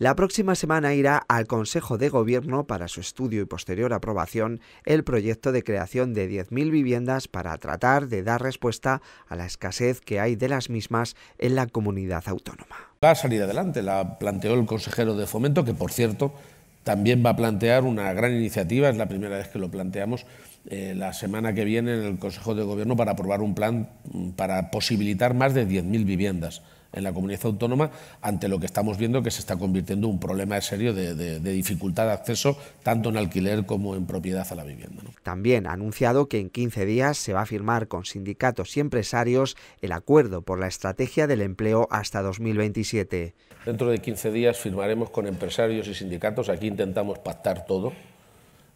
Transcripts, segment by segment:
La próxima semana irá al Consejo de Gobierno para su estudio y posterior aprobación el proyecto de creación de 10.000 viviendas para tratar de dar respuesta a la escasez que hay de las mismas en la comunidad autónoma. Va a salir adelante, la planteó el consejero de Fomento, que por cierto también va a plantear una gran iniciativa, es la primera vez que lo planteamos, eh, la semana que viene en el Consejo de Gobierno para aprobar un plan mm, para posibilitar más de 10.000 viviendas en la comunidad autónoma ante lo que estamos viendo que se está convirtiendo en un problema serio de, de, dificultad de acceso tanto en alquiler como en propiedad a la vivienda. También ha anunciado que en 15 días se va a firmar con sindicatos y empresarios el acuerdo por la estrategia del empleo hasta 2027. Dentro de 15 días firmaremos con empresarios y sindicatos, aquí intentamos pactar todo.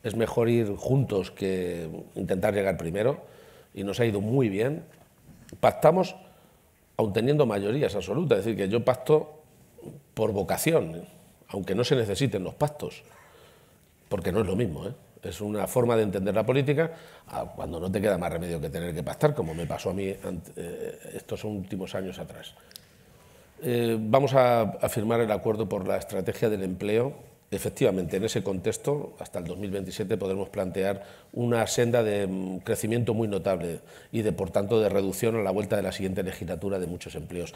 Es mejor ir juntos que intentar llegar primero y nos ha ido muy bien. Pactamos aun teniendo mayorías absolutas. Es decir, que yo pacto por vocación, aunque no se necesiten los pactos, porque no es lo mismo. ¿eh? Es una forma de entender la política cuando no te queda más remedio que tener que pactar, como me pasó a mí eh, estos últimos años atrás. Eh, vamos a firmar el acuerdo por la estrategia del empleo Efectivamente, en ese contexto, hasta el 2027 podremos plantear una senda de mm, crecimiento muy notable y, de, por tanto, de reducción a la vuelta de la siguiente legislatura de muchos empleos.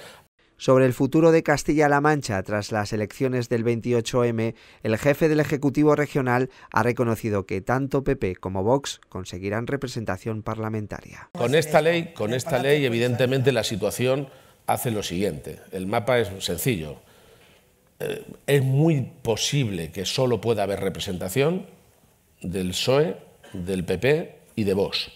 Sobre el futuro de Castilla-La Mancha tras las elecciones del 28M, el jefe del Ejecutivo Regional ha reconocido que tanto PP como Vox conseguirán representación parlamentaria. Con esta ley, con esta ley evidentemente, la situación hace lo siguiente. El mapa es sencillo eh, es muy posible que solo pueda haber representación del PSOE, del PP y de Vox.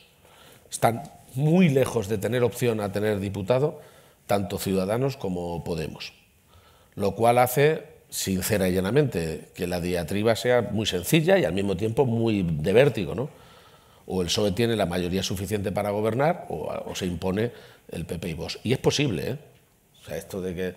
Están muy lejos de tener opción a tener diputado tanto Ciudadanos como Podemos, lo cual hace, sincera y llanamente, que la diatriba sea muy sencilla y al mismo tiempo muy de vértigo, ¿no? o el PSOE tiene la mayoría suficiente para gobernar o, se impone el PP y Vox. Y es posible, ¿eh? O sea, esto de que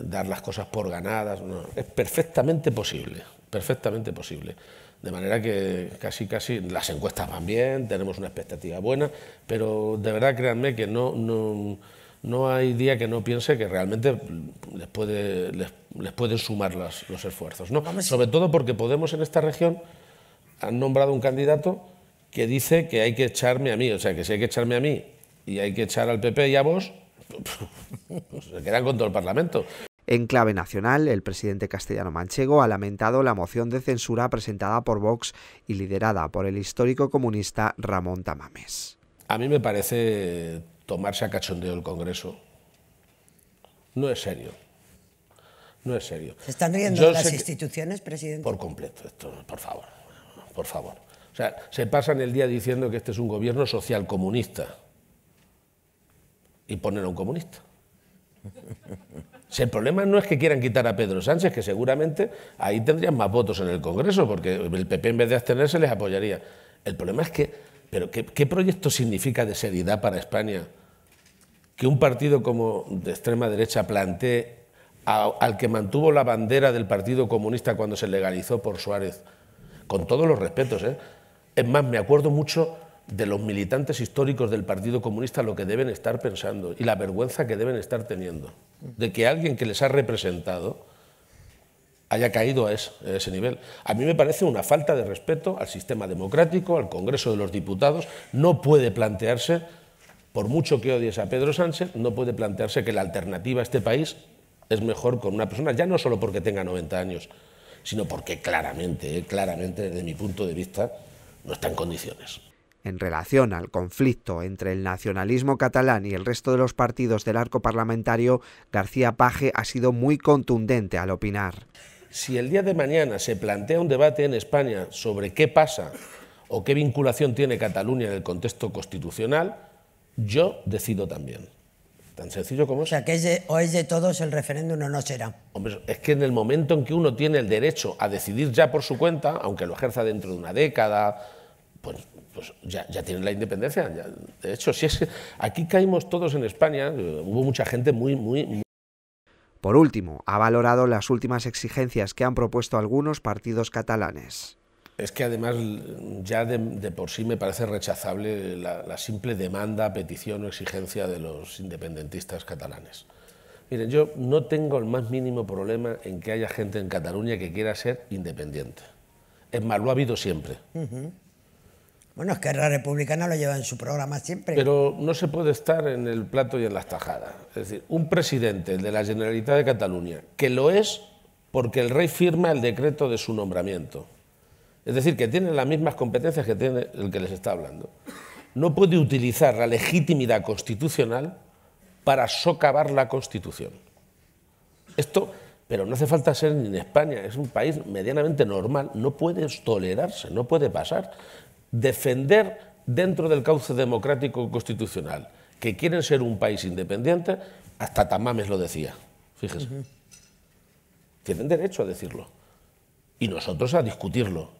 dar las cosas por ganadas, es perfectamente posible, perfectamente posible. De manera que casi, casi las encuestas van bien, tenemos una expectativa buena, pero de verdad créanme que no, no, hay día que no piense que realmente les, les, pueden sumar los esfuerzos. Sobre todo porque Podemos en esta región han nombrado un candidato que dice que hay que echarme a mí, o sea, que si hay que echarme a mí y hay que echar al PP y a vos, pues se quedan con todo el Parlamento. En clave nacional, el presidente castellano manchego ha lamentado la moción de censura presentada por Vox y liderada por el histórico comunista Ramón Tamames. A mí me parece tomarse a cachondeo el Congreso. No es serio. No es serio. ¿Se están riendo las instituciones, presidente? Por completo, por favor, por favor. O sea, se pasan el día diciendo que este es un gobierno social comunista y poner a un comunista. Si el problema no es que quieran quitar a Pedro Sánchez, que seguramente ahí tendrían más votos en el Congreso, porque el PP en vez de abstenerse les apoyaría. El problema es que, pero ¿qué, proyecto significa de seriedad para España que un partido como de extrema derecha plantee al que mantuvo la bandera del Partido Comunista cuando se legalizó por Suárez? Con todos los respetos, ¿eh? Es más, me acuerdo mucho de los militantes históricos del Partido Comunista lo que deben estar pensando y la vergüenza que deben estar teniendo de que alguien que les ha representado haya caído a ese, nivel. A mí me parece una falta de respeto al sistema democrático, al Congreso de los Diputados. No puede plantearse, por mucho que odies a Pedro Sánchez, no puede plantearse que la alternativa a este país es mejor con una persona, ya no solo porque tenga 90 años, sino porque claramente, eh, claramente desde mi punto de vista, no está en condiciones en relación al conflicto entre el nacionalismo catalán y el resto de los partidos del arco parlamentario, García Page ha sido muy contundente al opinar. Si el día de mañana se plantea un debate en España sobre qué pasa o qué vinculación tiene Cataluña en el contexto constitucional, yo decido también. Tan sencillo como es. O sea, que es de, es de todos el referéndum o no será. Hombre, es que en el momento en que uno tiene el derecho a decidir ya por su cuenta, aunque lo ejerza dentro de una década, pues pues ya, tienen la independencia. de hecho, si es que aquí caímos todos en España, eh, hubo mucha gente muy, muy, Por último, ha valorado las últimas exigencias que han propuesto algunos partidos catalanes. Es que además ya de, por sí me parece rechazable la, simple demanda, petición o exigencia de los independentistas catalanes. Miren, yo no tengo el más mínimo problema en que haya gente en Cataluña que quiera ser independiente. Es más, lo ha habido siempre. Bueno, es que la Republicana lo lleva en su programa siempre. Pero no se puede estar en el plato y en las tajadas. Es decir, un presidente de la Generalitat de Cataluña, que lo es porque el rey firma el decreto de su nombramiento. Es decir, que tiene las mismas competencias que tiene el que les está hablando. No puede utilizar la legitimidad constitucional para socavar la Constitución. Esto, pero no hace falta ser ni en España, es un país medianamente normal, no puede tolerarse, no puede pasar defender dentro del cauce democrático constitucional, que quieren ser un país independiente, hasta Tamames lo decía, fíjese. Tienen derecho a decirlo y nosotros a discutirlo.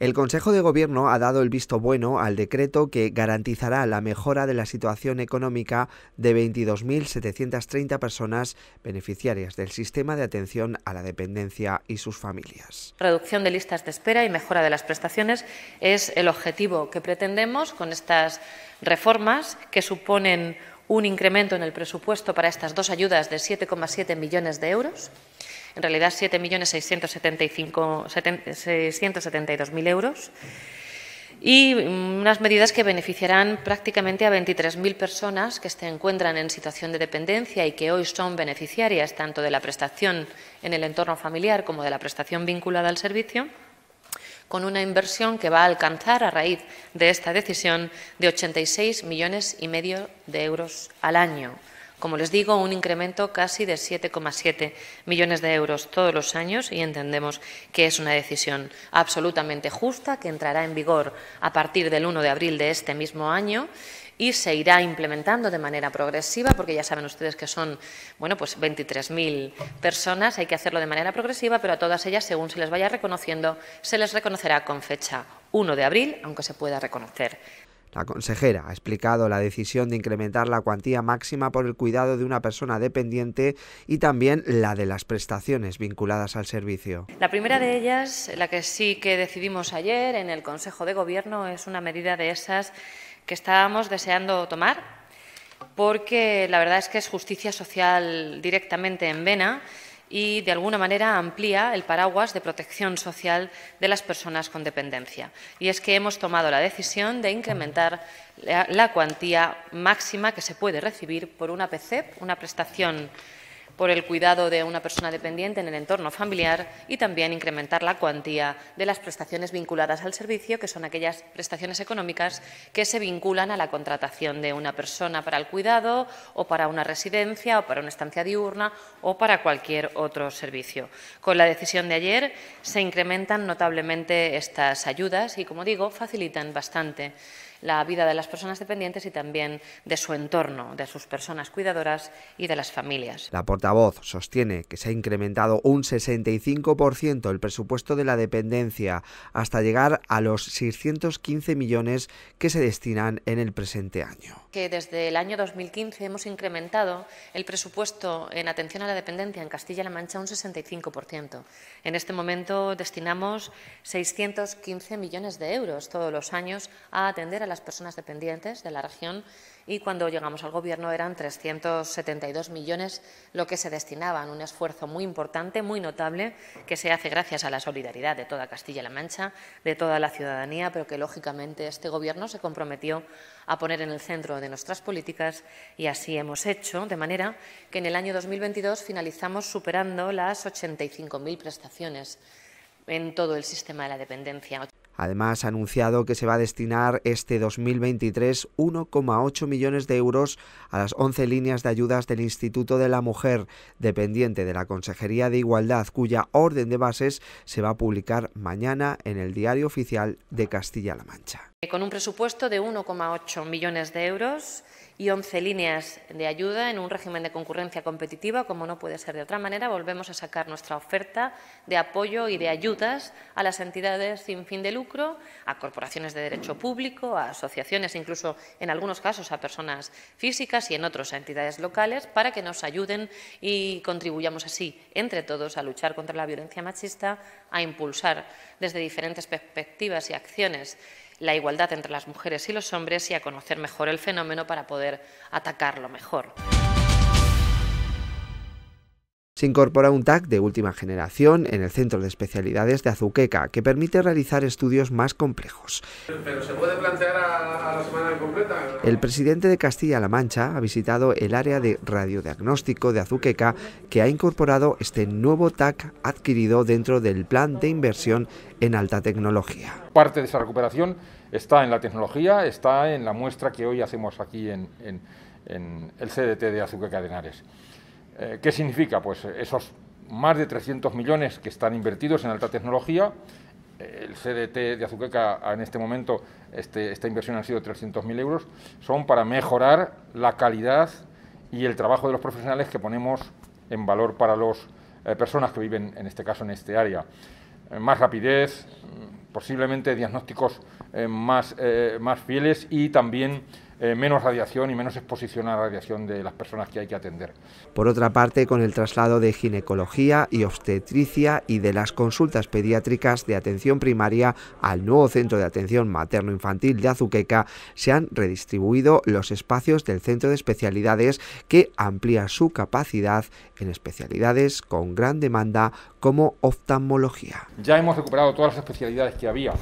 El Consejo de Gobierno ha dado el visto bueno al decreto que garantizará la mejora de la situación económica de 22.730 personas beneficiarias del sistema de atención a la dependencia y sus familias. Reducción de listas de espera y mejora de las prestaciones es el objetivo que pretendemos con estas reformas que suponen un incremento en el presupuesto para estas dos ayudas de 7,7 millones de euros en realidad 7.672.000 euros y unas medidas que beneficiarán prácticamente a 23.000 personas que se encuentran en situación de dependencia y que hoy son beneficiarias tanto de la prestación en el entorno familiar como de la prestación vinculada al servicio, con una inversión que va a alcanzar a raíz de esta decisión de 86 millones y medio de euros al año. Como les digo, un incremento casi de 7,7 millones de euros todos los años y entendemos que es una decisión absolutamente justa que entrará en vigor a partir del 1 de abril de este mismo año y se irá implementando de manera progresiva, porque ya saben ustedes que son bueno, pues 23.000 personas, hay que hacerlo de manera progresiva, pero a todas ellas, según se les vaya reconociendo, se les reconocerá con fecha 1 de abril, aunque se pueda reconocer la consejera ha explicado la decisión de incrementar la cuantía máxima por el cuidado de una persona dependiente y también la de las prestaciones vinculadas al servicio. La primera de ellas, la que sí que decidimos ayer en el Consejo de Gobierno, es una medida de esas que estábamos deseando tomar porque la verdad es que es justicia social directamente en vena y, de alguna manera, amplía el paraguas de protección social de las personas con dependencia. Y es que hemos tomado la decisión de incrementar la, cuantía máxima que se puede recibir por una PCEP, una prestación por el cuidado de una persona dependiente en el entorno familiar y también incrementar la cuantía de las prestaciones vinculadas al servicio, que son aquellas prestaciones económicas que se vinculan a la contratación de una persona para el cuidado o para una residencia o para una estancia diurna o para cualquier otro servicio. Con la decisión de ayer se incrementan notablemente estas ayudas y, como digo, facilitan bastante la vida de las personas dependientes y también de su entorno, de sus personas cuidadoras y de las familias. La portavoz sostiene que se ha incrementado un 65% el presupuesto de la dependencia hasta llegar a los 615 millones que se destinan en el presente año. Que desde el año 2015 hemos incrementado el presupuesto en atención a la dependencia en Castilla-La Mancha un 65%. En este momento destinamos 615 millones de euros todos los años a atender a las personas dependientes de la región y cuando llegamos al Gobierno eran 372 millones lo que se destinaban, un esfuerzo muy importante, muy notable, que se hace gracias a la solidaridad de toda Castilla-La Mancha, de toda la ciudadanía, pero que lógicamente este Gobierno se comprometió a poner en el centro de nuestras políticas y así hemos hecho, de manera que en el año 2022 finalizamos superando las 85.000 prestaciones en todo el sistema de la dependencia. Además, ha anunciado que se va a destinar este 2023 1,8 millones de euros a las 11 líneas de ayudas del Instituto de la Mujer, dependiente de la Consejería de Igualdad, cuya orden de bases se va a publicar mañana en el Diario Oficial de Castilla-La Mancha. Con un presupuesto de 1,8 millones de euros, y 11 líneas de ayuda en un régimen de concurrencia competitiva, como no puede ser de otra manera. Volvemos a sacar nuestra oferta de apoyo y de ayudas a las entidades sin fin de lucro, a corporaciones de derecho público, a asociaciones, incluso en algunos casos a personas físicas y en otros a entidades locales, para que nos ayuden y contribuyamos así, entre todos, a luchar contra la violencia machista, a impulsar desde diferentes perspectivas y acciones la igualdad entre las mujeres y los hombres y a conocer mejor el fenómeno para poder atacarlo mejor. Se incorpora un TAC de última generación en el Centro de Especialidades de Azuqueca, que permite realizar estudios más complejos. ¿Pero se puede plantear a, la semana completa? El presidente de Castilla-La Mancha ha visitado el área de radiodiagnóstico de Azuqueca, que ha incorporado este nuevo TAC adquirido dentro del plan de inversión en alta tecnología. Parte de esa recuperación está en la tecnología, está en la muestra que hoy hacemos aquí en, en el CDT de Azuqueca de Henares. Eh, ¿Qué significa? Pues eh, esos más de 300 millones que están invertidos en alta tecnología. Eh, el CDT de Azuqueca en este momento, este, esta inversión ha sido 300.000 euros, son para mejorar la calidad y el trabajo de los profesionales que ponemos en valor para las personas que viven, en este caso, en este área. más rapidez, mm, posiblemente diagnósticos más, más fieles y también eh, menos radiación y menos exposición a la radiación de las personas que hay que atender. Por otra parte, con el traslado de ginecología y obstetricia y de las consultas pediátricas de atención primaria al nuevo centro de atención materno-infantil de Azuqueca, se han redistribuido los espacios del centro de especialidades que amplía su capacidad en especialidades con gran demanda como oftalmología. Ya hemos recuperado todas las especialidades que había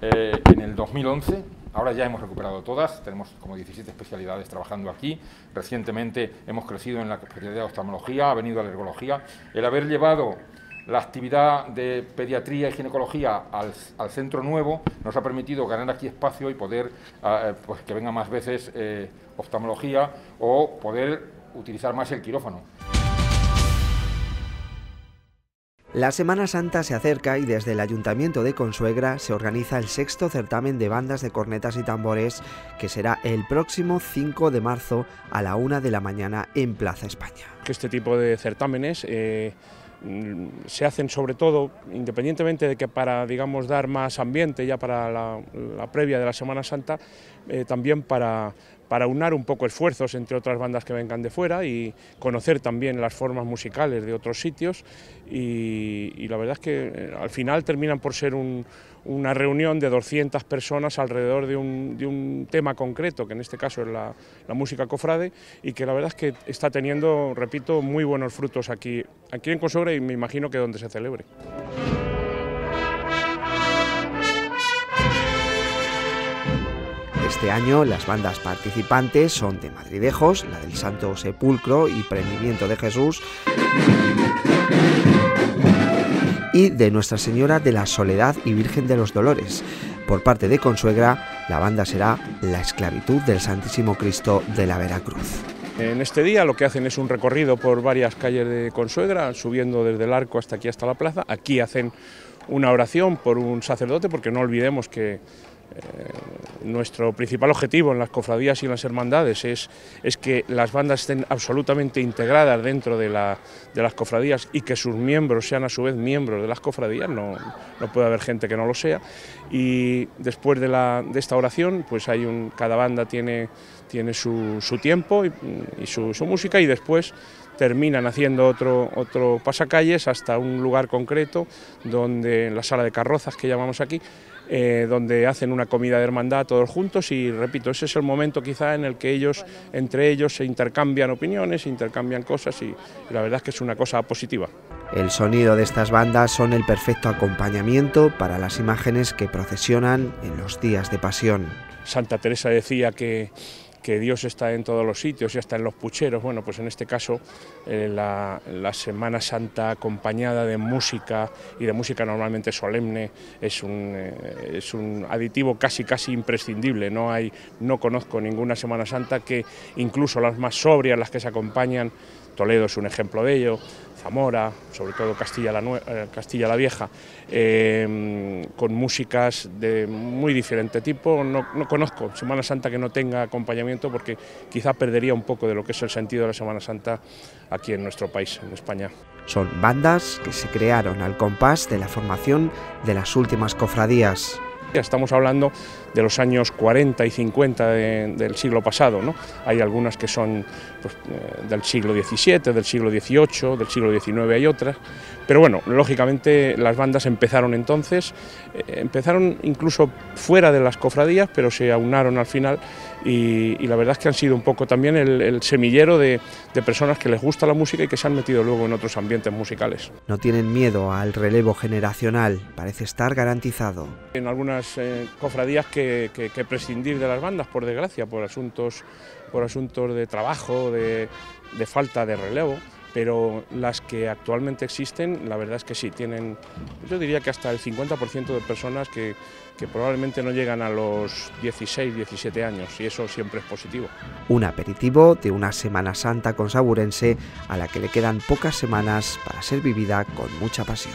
eh, en el 2011 Ahora ya hemos recuperado todas, tenemos como 17 especialidades trabajando aquí. Recientemente hemos crecido en la especialidad de oftalmología, ha venido a la ergología. El haber llevado la actividad de pediatría y ginecología al, centro nuevo nos ha permitido ganar aquí espacio y poder ah, eh, pues que venga más veces eh, oftalmología o poder utilizar más el quirófano. La Semana Santa se acerca y desde el Ayuntamiento de Consuegra se organiza el sexto certamen de bandas de cornetas y tambores que será el próximo 5 de marzo a la una de la mañana en Plaza España. Este tipo de certámenes eh, mm, se hacen sobre todo, independientemente de que para digamos, dar más ambiente ya para la, previa de la Semana Santa, eh, también para para unar un poco esfuerzos entre otras bandas que vengan de fuera y conocer también las formas musicales de otros sitios y, la verdad es que eh, al final terminan por ser una reunión de 200 personas alrededor de un, tema concreto, que en este caso es la, música cofrade, y que la verdad es que está teniendo, repito, muy buenos frutos aquí, aquí en Cosobre y me imagino que donde se celebre. Este año las bandas participantes son de Madridejos, la del Santo Sepulcro y Prendimiento de Jesús y de Nuestra Señora de la Soledad y Virgen de los Dolores. Por parte de Consuegra, la banda será La Esclavitud del Santísimo Cristo de la Veracruz. En este día lo que hacen es un recorrido por varias calles de Consuegra, subiendo desde el arco hasta aquí, hasta la plaza. Aquí hacen una oración por un sacerdote, porque no olvidemos que nuestro principal objetivo en las cofradías y en las hermandades es, es que las bandas estén absolutamente integradas dentro de, las cofradías y que sus miembros sean a su vez miembros de las cofradías, no, no puede haber gente que no lo sea. Y después de, esta oración, pues hay un, cada banda tiene, tiene su, tiempo y, su, música y después terminan haciendo otro, otro pasacalles hasta un lugar concreto donde en la sala de carrozas que llamamos aquí eh, donde hacen una comida de hermandad todos juntos y repito, ese es el momento quizá en el que ellos, entre ellos, se intercambian opiniones, intercambian cosas y, y la verdad es que es una cosa positiva. El sonido de estas bandas son el perfecto acompañamiento para las imágenes que procesionan en los días de pasión. Santa Teresa decía que que Dios está en todos los sitios y hasta en los pucheros. Bueno, pues en este caso eh, la, Semana Santa acompañada de música y de música normalmente solemne es un, eh, es un aditivo casi casi imprescindible. No, hay, no conozco ninguna Semana Santa que incluso las más sobrias, las que se acompañan Toledo es un ejemplo de ello, Zamora, sobre todo Castilla la, eh, Vieja, eh, con músicas de muy diferente tipo. No, conozco Semana Santa que no tenga acompañamiento porque quizá perdería un poco de lo que es el sentido de la Semana Santa aquí en nuestro país, en España. Son bandas que se crearon al compás de la formación de las últimas cofradías. estamos hablando de los años 40 y 50 del siglo pasado. ¿no? Hay algunas que son pues, eh, del siglo XVII, del siglo XVIII, del siglo XIX hay otras. Pero bueno, lógicamente las bandas empezaron entonces, eh, empezaron incluso fuera de las cofradías, pero se aunaron al final y, la verdad es que han sido un poco también el, semillero de, personas que les gusta la música y que se han metido luego en otros ambientes musicales. No tienen miedo al relevo generacional, parece estar garantizado. En algunas eh, cofradías que que, prescindir de las bandas, por desgracia, por asuntos, por asuntos de trabajo, de, falta de relevo pero las que actualmente existen, la verdad es que sí, tienen, yo diría que hasta el 50% de personas que, probablemente no llegan a los 16, 17 años, y eso siempre es positivo. Un aperitivo de una Semana Santa consaburense a la que le quedan pocas semanas para ser vivida con mucha pasión.